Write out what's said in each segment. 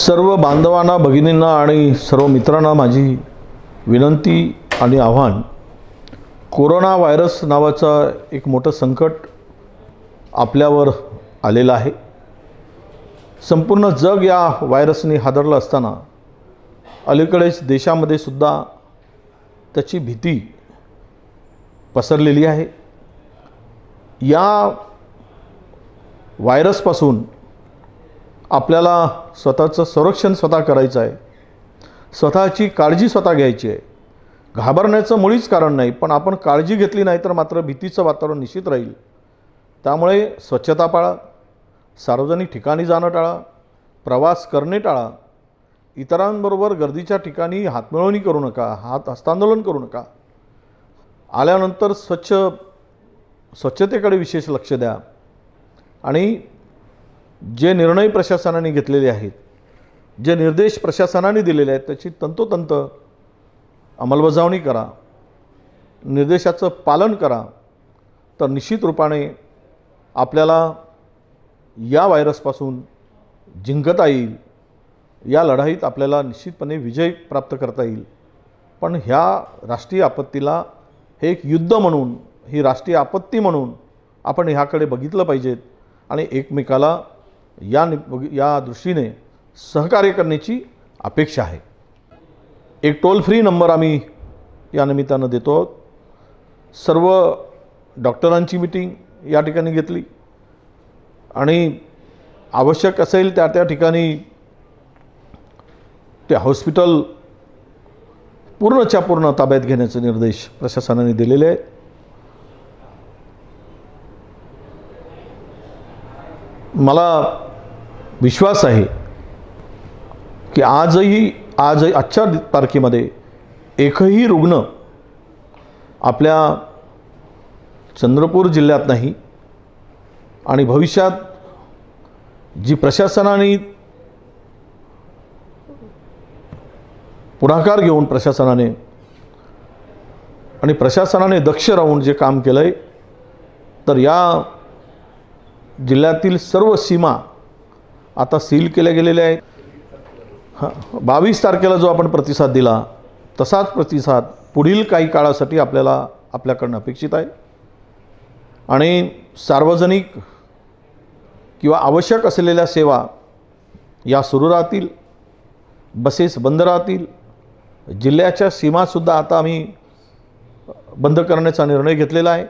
सर्व बांधवांना भगिनींना आणि सर्व मित्रांना माझी विनंती आणि आव्हान कोरोना व्हायरस नावाचा एक मोठं संकट आपल्यावर आलेलं आहे संपूर्ण जग या व्हायरसने हादरलं असताना अलीकडेच देशामध्ये सुद्धा त्याची भीती पसरलेली आहे या व्हायरसपासून आपल्याला स्वतःचं संरक्षण स्वतः करायचं आहे स्वतःची काळजी स्वतः घ्यायची आहे घाबरण्याचं मुळीच कारण नाही पण आपण काळजी घेतली नाही तर मात्र भीतीचं वातावरण निश्चित राहील त्यामुळे स्वच्छता पाळा सार्वजनिक ठिकाणी जाणं टाळा प्रवास करणे टाळा इतरांबरोबर गर्दीच्या ठिकाणी हातमिळवणी करू नका हात हस्तांदोलन करू नका आल्यानंतर स्वच्छ स्वच्छतेकडे विशेष लक्ष द्या आणि जे निर्णय प्रशासनाने घेतलेले आहेत जे निर्देश प्रशासनाने दिलेले आहेत त्याची तंतोतंत अंमलबजावणी करा निर्देशाचं पालन करा तर निश्चित रूपाने आपल्याला या व्हायरसपासून जिंकता येईल या लढाईत आपल्याला निश्चितपणे विजय प्राप्त करता येईल पण ह्या राष्ट्रीय आपत्तीला हे एक युद्ध म्हणून ही राष्ट्रीय आपत्ती म्हणून आपण ह्याकडे बघितलं पाहिजेत आणि एकमेकाला या नि या दृष्टीने सहकार्य करण्याची अपेक्षा आहे एक टोल फ्री नंबर आम्ही या निमित्तानं देतो आहोत सर्व डॉक्टरांची मिटिंग या ठिकाणी घेतली आणि आवश्यक असेल त्या त्या ठिकाणी ते हॉस्पिटल पूर्णच्या पूर्ण ताब्यात घेण्याचे निर्देश प्रशासनाने दिलेले आहेत मला विश्वास आहे की आजही आज आजच्या तारखेमध्ये एकही रुग्ण आपल्या चंद्रपूर जिल्ह्यात नाही आणि भविष्यात जी प्रशासनाने पुढाकार घेऊन प्रशासनाने आणि प्रशासनाने दक्ष राहून जे काम केलं आहे तर या जिल्ह्यातील सर्व सीमा आता सील केल्या गेलेल्या आहेत हां बावीस तारखेला जो आपण प्रतिसाद दिला तसाच प्रतिसाद पुढील काही काळासाठी आपल्याला आपल्याकडनं अपेक्षित आहे आणि सार्वजनिक किंवा आवश्यक असलेल्या सेवा या सुरू राहतील बसेस बंद राहतील जिल्ह्याच्या सीमासुद्धा आता आम्ही बंद करण्याचा निर्णय घेतलेला आहे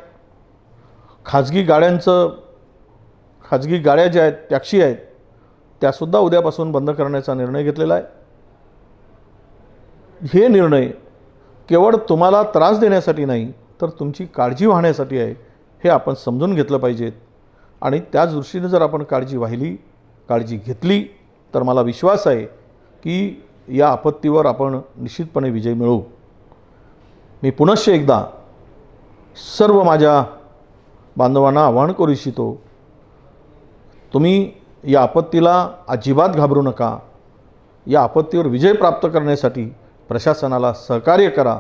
खाजगी गाड्यांचं खाजगी गाड्या ज्या आहेत टॅक्सी आहेत त्यासुद्धा उद्यापासून बंद करण्याचा निर्णय घेतलेला आहे हे निर्णय केवळ तुम्हाला त्रास देण्यासाठी नाही तर तुमची काळजी वाहण्यासाठी आहे हे आपण समजून घेतलं पाहिजेत आणि त्या दृष्टीनं जर आपण काळजी वाहिली काळजी घेतली तर मला विश्वास आहे की या आपत्तीवर आपण निश्चितपणे विजय मिळवू मी पुनश्च एकदा सर्व माझ्या बांधवांना आवाहन करू इच्छितो तुम्ही या आपत्तीला अजिबात घाबरू नका या आपत्तीवर विजय प्राप्त करण्यासाठी प्रशासनाला सहकार्य करा